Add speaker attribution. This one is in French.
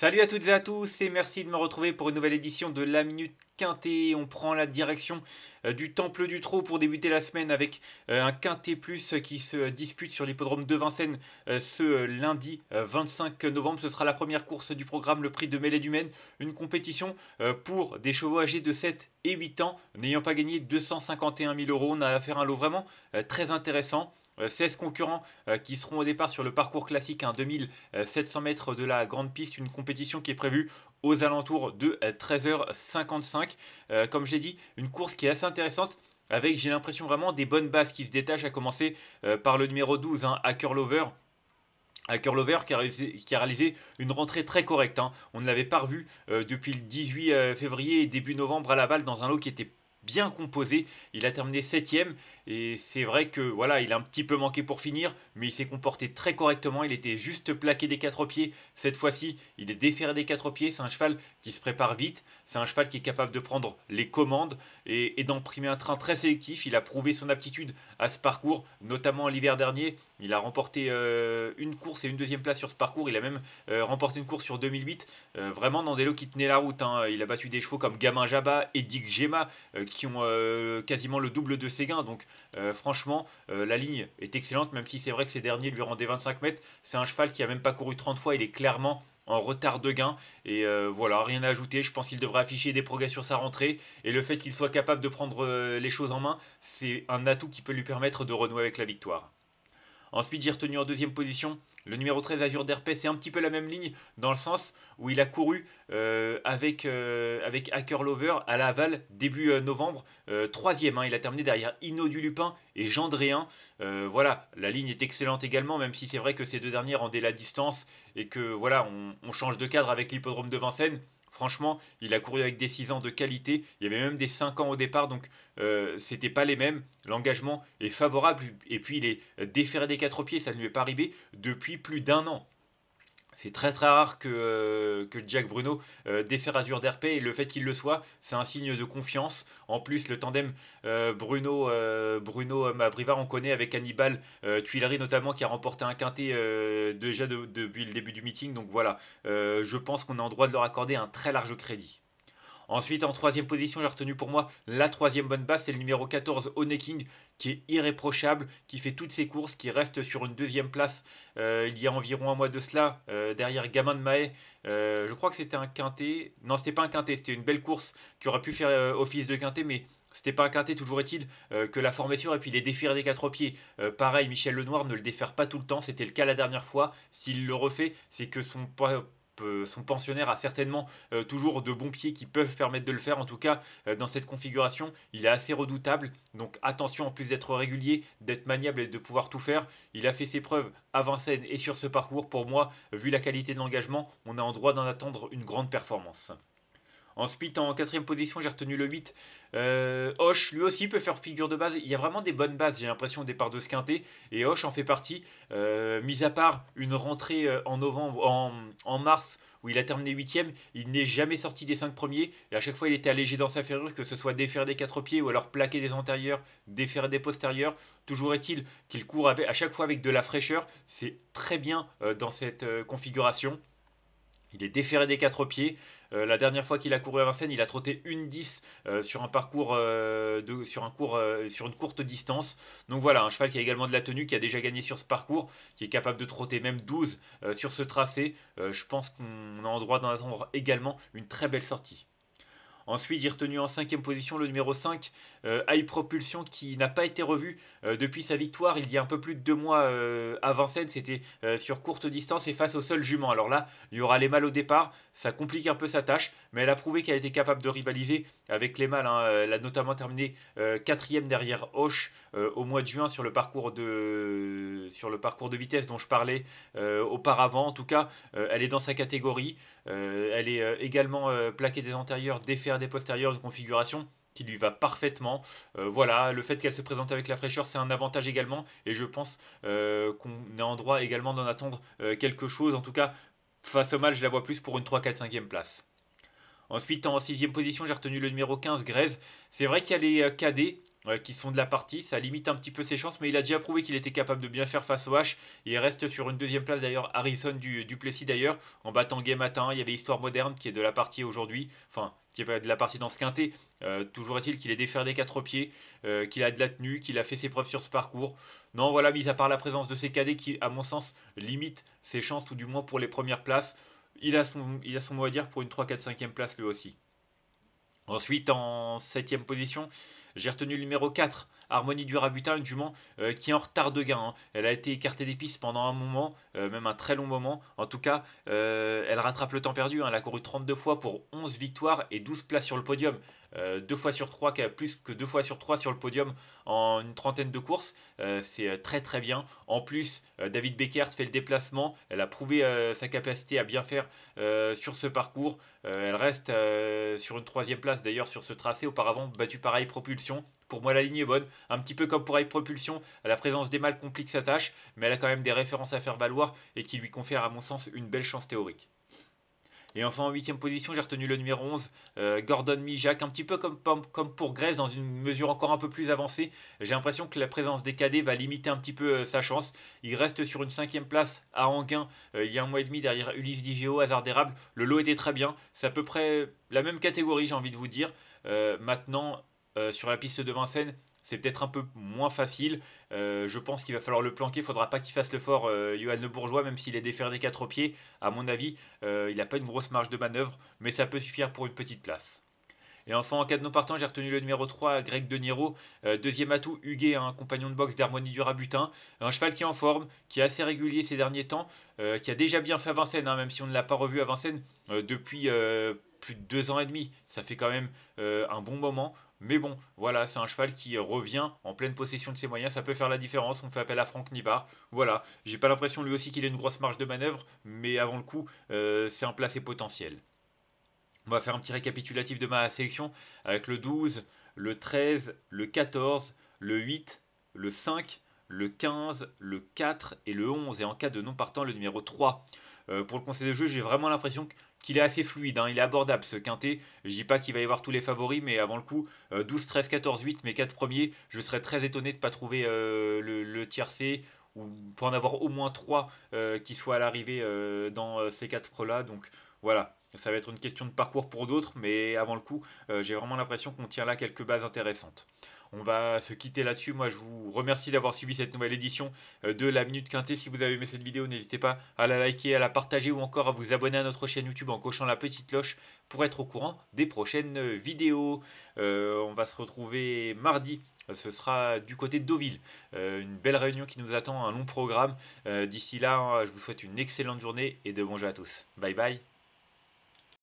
Speaker 1: Salut à toutes et à tous et merci de me retrouver pour une nouvelle édition de La Minute Quintée. On prend la direction euh, du Temple du Trot pour débuter la semaine avec euh, un Quintet Plus euh, qui se dispute sur l'hippodrome de Vincennes ce lundi 25 novembre. Ce sera la première course du programme Le Prix de Mêlée du Maine, une compétition pour des chevaux âgés de 7 et 8 ans n'ayant pas gagné 251 000 euros. On a affaire à un lot vraiment très intéressant. 16 concurrents qui seront au départ sur le parcours classique à 2700 mètres de la grande piste, une compétition qui est prévue aux alentours de 13h55. Euh, euh, comme je l'ai dit, une course qui est assez intéressante avec, j'ai l'impression, vraiment des bonnes bases qui se détachent, à commencer euh, par le numéro 12, hein, Hacker Lover. qui a, réalisé, une rentrée très correcte. Hein. On ne l'avait pas revu depuis le 18 février et début novembre à Laval dans un lot qui était bien composé. Il a terminé septième et c'est vrai que voilà, il a un petit peu manqué pour finir, mais il s'est comporté très correctement. Il était juste plaqué des quatre pieds. Cette fois-ci, il est déféré des quatre pieds. C'est un cheval qui se prépare vite. C'est un cheval qui est capable de prendre les commandes et, et primer un train très sélectif. Il a prouvé son aptitude à ce parcours, notamment l'hiver dernier. Il a remporté euh, une course et une deuxième place sur ce parcours. Il a même euh, remporté une course sur 2008. Euh, vraiment dans des lots qui tenaient la route. Hein. Il a battu des chevaux comme Gamin Jabba, et Gemma, qui qui ont euh, quasiment le double de ses gains. Donc euh, franchement, euh, la ligne est excellente, même si c'est vrai que ces derniers lui rendaient 25 mètres. C'est un cheval qui a même pas couru 30 fois, il est clairement en retard de gain. Et voilà, rien à ajouter. Je pense qu'il devrait afficher des progrès sur sa rentrée. Et le fait qu'il soit capable de prendre les choses en main, c'est un atout qui peut lui permettre de renouer avec la victoire. Ensuite, j'ai retenu en deuxième position le numéro 13 Azur Derpé, c'est un petit peu la même ligne dans le sens où il a couru euh, avec, euh, avec Hacker Lover à Laval début euh, novembre, troisième. Hein, il a terminé derrière Inno du Lupin et Jean Dréen. voilà, la ligne est excellente également, même si c'est vrai que ces deux derniers rendaient la distance et que voilà, on, change de cadre avec l'hippodrome de Vincennes. Franchement, il a couru avec des 6 ans de qualité. Il y avait même des 5 ans au départ, donc ce c'était pas les mêmes. L'engagement est favorable et puis il est déféré des quatre pieds. Ça ne lui est pas arrivé depuis plus d'un an. C'est très très rare que, euh, Jack Bruno euh, défère Azure d'RP et le fait qu'il le soit, c'est un signe de confiance. En plus, le tandem euh, Bruno, euh, Bruno Brivard, on connaît avec Hannibal Tuileries notamment, qui a remporté un quintet déjà depuis le début du meeting. Donc voilà, je pense qu'on a en droit de leur accorder un très large crédit. Ensuite, en troisième position, j'ai retenu pour moi la troisième bonne base, c'est le numéro 14, Oneking, qui est irréprochable, qui fait toutes ses courses, qui reste sur une deuxième place euh, il y a environ un mois de cela, euh, derrière Gamin de Mahé. Euh, je crois que c'était un quintet. Non, c'était pas un quintet, c'était une belle course qui aurait pu faire office de quintet, mais c'était pas un quintet, toujours est-il que la formation a sûre, et puis les défaire des quatre pieds. pareil, Michel Lenoir ne le défère pas tout le temps, c'était le cas la dernière fois. S'il le refait, c'est que son euh, son pensionnaire a certainement euh, toujours de bons pieds qui peuvent permettre de le faire. En tout cas, euh, dans cette configuration, il est assez redoutable. Donc attention, en plus d'être régulier, d'être maniable et de pouvoir tout faire, il a fait ses preuves avant Vincennes et sur ce parcours. Pour moi, vu la qualité de l'engagement, on a en droit d'en attendre une grande performance. En Ensuite, en quatrième position, j'ai retenu le 8. Euh, Hoche, lui aussi, peut faire figure de base. Il y a vraiment des bonnes bases, j'ai l'impression, au départ de ce Et Hoche en fait partie. Euh, mis à part une rentrée euh, en novembre, en, mars, où il a terminé 8 il n'est jamais sorti des 5 premiers. Et à chaque fois, il était allégé dans sa ferrure, que ce soit défaire des 4 pieds ou alors plaquer des antérieurs, défaire des postérieurs. Toujours est-il qu'il court à chaque fois avec de la fraîcheur. C'est très bien dans cette configuration. Il est déféré des quatre pieds. Euh, la dernière fois qu'il a couru à Vincennes, il a trotté une 10 euh, sur un parcours euh, sur, un court sur une courte distance. Donc voilà, un cheval qui a également de la tenue, qui a déjà gagné sur ce parcours, qui est capable de trotter même 12 sur ce tracé. je pense qu'on a en droit d'en attendre également une très belle sortie. Ensuite, j'ai retenu en cinquième position le numéro 5, euh, High Propulsion, qui n'a pas été revu euh, depuis sa victoire il y a un peu plus de deux mois euh, avant scène, C'était sur courte distance et face au seul jument. Alors là, il y aura les mâles au départ, ça complique un peu sa tâche, mais elle a prouvé qu'elle était capable de rivaliser avec les mâles. Hein. Elle a notamment terminé quatrième derrière Hoche au mois de juin sur le parcours de, sur le parcours de vitesse dont je parlais auparavant. En tout cas, elle est dans sa catégorie. elle est également plaquée des antérieurs, défaire des postérieurs de configuration qui lui va parfaitement. Euh, voilà, le fait qu'elle se présente avec la fraîcheur, c'est un avantage également, et je pense euh, qu'on est en droit également d'en attendre euh, quelque chose. En tout cas, face au mal, je la vois plus pour une 3, 4, 5e place. Ensuite, en sixième position, j'ai retenu le numéro 15, Grez. C'est vrai qu'il y a les euh, cadets euh, qui sont de la partie. Ça limite un petit peu ses chances, mais il a déjà prouvé qu'il était capable de bien faire face au H. Il reste sur une deuxième place d'ailleurs, Harrison du, Plessis d'ailleurs, en battant game Matin. Il y avait Histoire Moderne qui est de la partie aujourd'hui, enfin qui est de la partie dans ce quintet. Euh, toujours est-il qu'il est déferlé des quatre pieds, qu'il a de la tenue, qu'il a fait ses preuves sur ce parcours. Non, voilà, mis à part la présence de ces cadets qui, à mon sens, limitent ses chances, tout du moins pour les premières places il a, son, mot à dire pour une 3-4-5e place lui aussi. Ensuite, en 7 e position, j'ai retenu le numéro 4, Harmonie du Rabutin, une euh, jument qui est en retard de gain. Hein. Elle a été écartée des pistes pendant un moment, euh, même un très long moment. En tout cas, euh, elle rattrape le temps perdu. Hein. Elle a couru 32 fois pour 11 victoires et 12 places sur le podium. deux fois sur trois, plus que deux fois sur trois sur le podium en une trentaine de courses. c'est très très bien. En plus, David Becker fait le déplacement. Elle a prouvé sa capacité à bien faire sur ce parcours. elle reste sur une troisième place d'ailleurs sur ce tracé, auparavant battu pareil, Propulsion. Pour moi, la ligne est bonne. Un petit peu comme pour High Propulsion, la présence des mâles complique sa tâche, mais elle a quand même des références à faire valoir et qui lui confère, à mon sens, une belle chance théorique. Et enfin, en huitième position, j'ai retenu le numéro 11, euh, Gordon Mijac, un petit peu comme, pour Grèce, dans une mesure encore un peu plus avancée. J'ai l'impression que la présence des cadets va limiter un petit peu euh, sa chance. Il reste sur une cinquième place à Anguin euh, il y a un mois et demi derrière Ulysse Digéo, Hazard d'érable. Le lot était très bien. C'est à peu près la même catégorie, j'ai envie de vous dire. maintenant, euh, sur la piste de Vincennes, c'est peut-être un peu moins facile. Euh, je pense qu'il va falloir le planquer. Il ne faudra pas qu'il fasse le fort, euh, Johan Le Bourgeois, même s'il est déferré des quatre pieds. À mon avis, euh, il n'a pas une grosse marge de manœuvre, mais ça peut suffire pour une petite place. Et enfin, en cas de non partant, j'ai retenu le numéro 3, Greg De Niro. deuxième atout, Huguet, un compagnon de boxe d'Harmonie du Rabutin. Un cheval qui est en forme, qui est assez régulier ces derniers temps, qui a déjà bien fait à Vincennes, hein, même si on ne l'a pas revu à Vincennes depuis plus de deux ans et demi. Ça fait quand même un bon moment. Mais bon, voilà, c'est un cheval qui revient en pleine possession de ses moyens, ça peut faire la différence. On fait appel à Franck Nibar. Voilà, j'ai pas l'impression lui aussi qu'il ait une grosse marge de manœuvre, mais avant le coup, euh, c'est un placé potentiel. On va faire un petit récapitulatif de ma sélection avec le 12, le 13, le 14, le 8, le 5, le 15, le 4 et le 11. Et en cas de non partant, le numéro 3. Euh, pour le conseil de jeu, j'ai vraiment l'impression que qu'il est assez fluide, hein. il est abordable ce quintet. Je dis pas qu'il va y avoir tous les favoris, mais avant le coup, 12, 13, 14, 8, mes 4 premiers, je serais très étonné de ne pas trouver euh, le, le, tiercé ou pour en avoir au moins 3 euh, qui soient à l'arrivée euh, dans ces 4 là. Donc voilà, ça va être une question de parcours pour d'autres, mais avant le coup, euh, j'ai vraiment l'impression qu'on tient là quelques bases intéressantes. On va se quitter là-dessus. Moi, je vous remercie d'avoir suivi cette nouvelle édition euh, de la Minute Quintée. Si vous avez aimé cette vidéo, n'hésitez pas à la liker, à la partager ou encore à vous abonner à notre chaîne YouTube en cochant la petite cloche pour être au courant des prochaines euh, vidéos. on va se retrouver mardi. Ce sera du côté de Deauville. une belle réunion qui nous attend, un long programme. D'ici là, je vous souhaite une excellente journée et de bons jeux à tous. Bye bye.